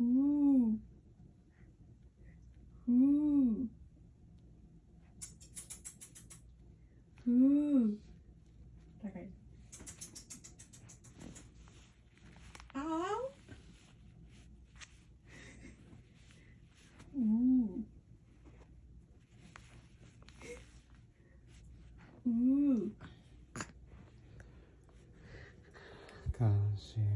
Ooh, ooh, Okay. Ow. Ooh. Ooh. 感心。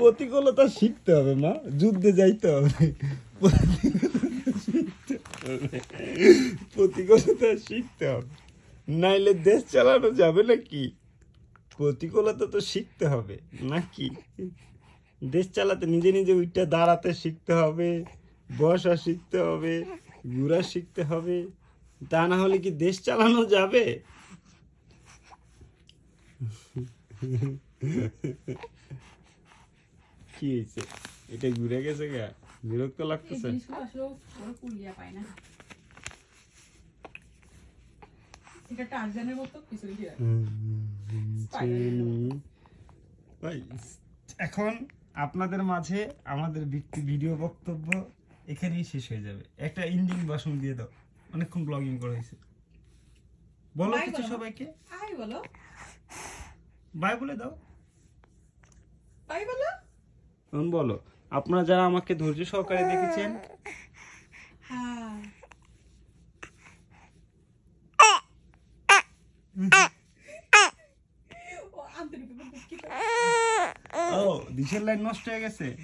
প্রতিকূলতা শিখতে হবে মা যুদ্ধে যাইতে হবে প্রতিকূলতা শিখতে হবে নাইলে দেশ চালানো যাবে না কি প্রতিকূলতা তো শিখতে হবে নাকি দেশ চালাতে নিজে নিজে উইটা দাঁড়াতে শিখতে হবে বসা শিখতে হবে ঘুরা শিখতে হবে তা না হলে কি দেশ চালানো যাবে এটা ঘুরে গেছে গা বিরক্ত লাগতেছে এখন আপনাদের মাঝে আমাদের ভিডিও বক্তব্য এখানেই শেষ হয়ে যাবে একটা ইন্ডিং বাসন দিয়ে দাও অনেকক্ষণ ব্লগিং করা হয়েছে বলো কিছু সবাইকে বাই বাই বলে দাও বাই বলো বলো আপনারা যারা আমাকে ধৈর্য সহকারে দেখেছেন ও দিশের লাইন নষ্ট হয়ে গেছে